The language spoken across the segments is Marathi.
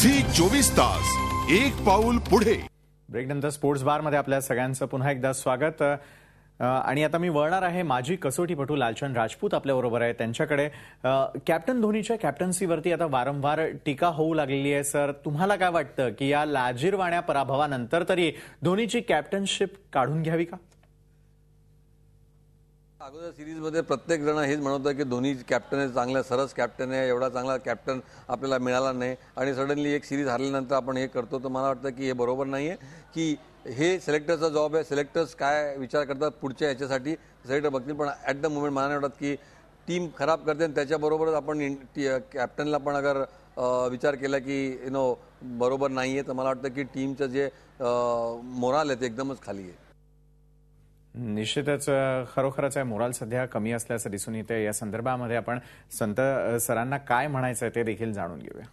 झी चोवीस तास एक पाऊल पुढे ब्रेकनंतर स्पोर्ट्स बार मध्ये आपल्या सगळ्यांचं पुन्हा एकदा स्वागत आणि आता मी वळणार आहे माजी कसोटीपटू लालचंद राजपूत आपल्याबरोबर आहे त्यांच्याकडे कॅप्टन धोनीच्या कॅप्टन्सीवरती आता वारंवार टीका होऊ लागलेली आहे सर तुम्हाला काय वाटतं की या लाजीरवाण्या पराभवानंतर तरी धोनीची कॅप्टनशिप काढून घ्यावी का अगोदर सिरीजमध्ये प्रत्येक जण हेच म्हणत की धोनी कॅप्टन आहे चांगला सरस कॅप्टन आहे एवढा चांगला कॅप्टन आपल्याला मिळाला नाही आणि सडनली एक सिरीज हरल्यानंतर आपण हे करतो तर मला वाटतं की हे बरोबर नाही आहे की हे सिलेक्टरचा जॉब आहे सिलेक्टर्स काय विचार करतात पुढच्या याच्यासाठी सिलेक्टर बघतील पण ॲट द मुमेंट मला वाटत की टीम खराब करते आणि त्याच्याबरोबरच आपण कॅप्टनला पण अगर विचार केला की यु नो बरोबर नाही आहे तर मला वाटतं की टीमचं जे मोराल आहे ते एकदमच खाली आहे निश्चितच खरोखरच आहे मोराल सध्या कमी असल्याचं दिसून येते या संदर्भामध्ये आपण संत सरांना काय म्हणायचं आहे ते देखील जाणून घेऊया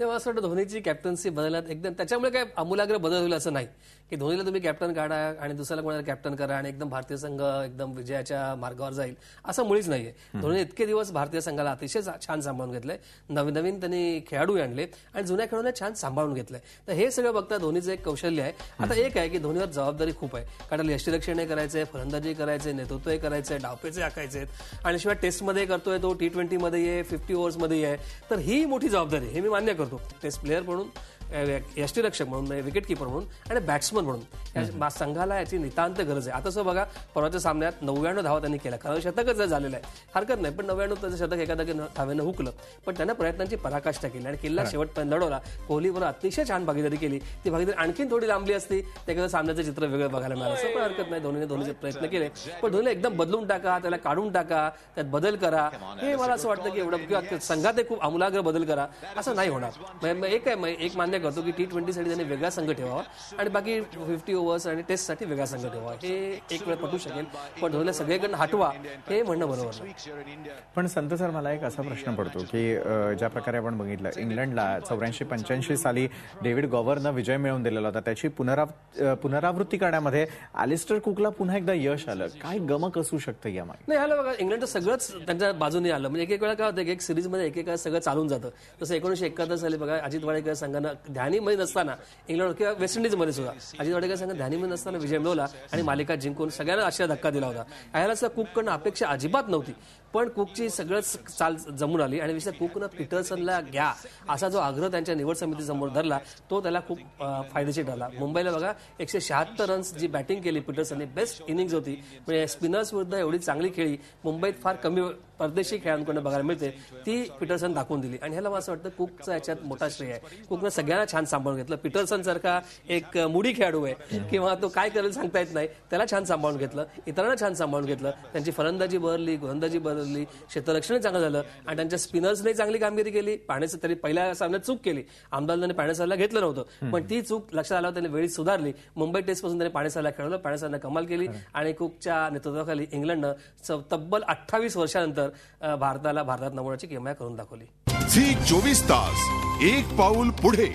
तेव्हा असं वाटतं धोनीची कॅप्टन्सी बदलण्यात एकदम त्याच्यामुळे काय अमूलाग्र बदल होईल असं नाही की धोनीला तुम्ही कॅप्टन काढा आणि दुसऱ्याला कोणाला कॅप्टन करा आणि एकदम भारतीय संघ एकदम विजयाच्या मार्गावर जाईल असं मुळीच नाहीये धोनी इतके दिवस भारतीय संघाला अतिशय छान सांभाळून घेतलंय नवीन नवीन त्यांनी खेळाडू आणले आणि जुन्या खेळाडूंना छान सांभाळून घेतलंय तर हे सगळं बघता धोनीचं एक कौशल्य आहे आता एक आहे की धोनीवर जबाबदारी खूप आहे कारण यष्टीरक्षण करायचंय फलंदाजी करायचे नेतृत्वही करायचंय डावपेचे आखायचे आणि शिवाय टेस्टमध्ये करतोय तो टी ट्वेंटीमध्ये ये फिफ्टी ओव्हर्समध्ये आहे तर ही मोठी जबाबदारी हे मी मान्य करतो टेस्ट प्लेअर म्हणून यष्टीरक्षक म्हणून विकेटकीपर म्हणजे म्हणून आणि बॅट्समन म्हणून संघाला याची नितांत गरज आहे आता बघा परवाच्या सामन्यात नव्याण्णव धावा त्यांनी केला कारण शतकच झालेलं आहे हरकत नाही पण नव्याण्णव त्याचं शतक एखादा धाव्यानं हुकलं पण त्यांना प्रयत्नांची पराकाष्ठा केली आणि किल्ला शेवटपर्यंत लढवला कोहलीवर अतिशय छान भागीदारी केली ती भागीदारी आणखीन थोडी लांबली असती त्याकडे सामन्याचं चित्र वेगळं बघायला मिळालं असं पण हरकत नाही धोनीने धोनीचे प्रयत्न केले पण धोनीला एकदम बदलून टाका त्याला काढून टाका त्यात बदल करा हे मला असं वाटतं की एवढं किंवा संघात खूप आमूलाग्र बदल करा असं नाही होणार म्हणजे एक आहे एक मान्य करतो की टी ट्वेंटीसाठी त्यांनी वेगळा संघ ठेवावा आणि बाकी फिफ्टी ओव्हर्स आणि टेस्टसाठी वेगळा संघ ठेवावा हे एक वेळ पटू शकेल पण धोनीला सगळेकडून हटवा हे म्हणणं बरोबर पण संत सर मला एक असा प्रश्न पडतो की ज्या प्रकारे आपण बघितलं इंग्लंडला चौऱ्याऐंशी पंच्याऐंशी साली डेव्हिड गॉव्हरनं विजय मिळवून दिलेला होता त्याची पुनरावृत्ती करण्यामध्ये अलिस्टर कुकला पुन्हा एकदा यश आलं काय गमक असू शकतं या मागे नाही आलं बघा इंग्लंड सगळंच त्यांच्या बाजूने आलं म्हणजे एक एक वेळा काय होतं एक सिरीजमध्ये एक एक सगळं चालून जातं तसं एकोणीशे एकाहत्तर साली बघा अजित वाडेकर संघानं ध्यानीमध्ये नसताना इंग्लंड किंवा वेस्ट इंडिजमध्ये सुद्धा अजित वाडेकर संघ ध्यानीमध्ये नसताना विजय मिळवला आणि मालिका जिंकून सगळ्यांना अशा धक्का दिला होता ह्याला कुक कुककडनं अपेक्षा अजिबात नव्हती पण कुकची सगळंच चाल जमून आली आणि विशेष कुकनं पीटरसनला घ्या असा जो आग्रह त्यांच्या निवड समितीसमोर धरला तो त्याला खूप फायदेशीर ठरला मुंबईला बघा एकशे शहात्तर रन्स जी बॅटिंग केली पीटरसनने बेस्ट इनिंग्स होती म्हणजे स्पिनर्स विरुद्ध एवढी चांगली खेळी मुंबईत फार कमी परदेशी खेळांकडून बघायला मिळते ती पीटरसन दाखवून दिली आणि ह्याला मला असं वाटतं कुकचा याच्यात मोठा श्रेय आहे कुकनं सगळ्यांना छान सांभाळून घेतलं पीटरसन सारखा एक मुडी खेळाडू आहे किंवा तो काय करेल सांगता येत नाही त्याला छान सांभाळून घेतलं इतरांना छान सांभाळून घेतलं त्यांची फलंदाजी बरली गोलंदाजी बहरली बदलली क्षेत्ररक्षण चांगलं झालं आणि त्यांच्या स्पिनर्सने चांगली कामगिरी केली पाण्याचं तरी पहिल्या सामन्यात चूक केली आमदार पाण्यासाला घेतलं नव्हतं पण ती चूक लक्षात आल्यावर त्यांनी वेळी सुधारली मुंबई टेस्ट पासून त्यांनी पाण्यासाला खेळवलं पाण्यासाला कमाल केली आणि कुकच्या नेतृत्वाखाली इंग्लंडनं तब्बल अठ्ठावीस वर्षानंतर भारताला भारतात नमोनाची किमया करून दाखवली झी चोवीस तास एक पाऊल पुढे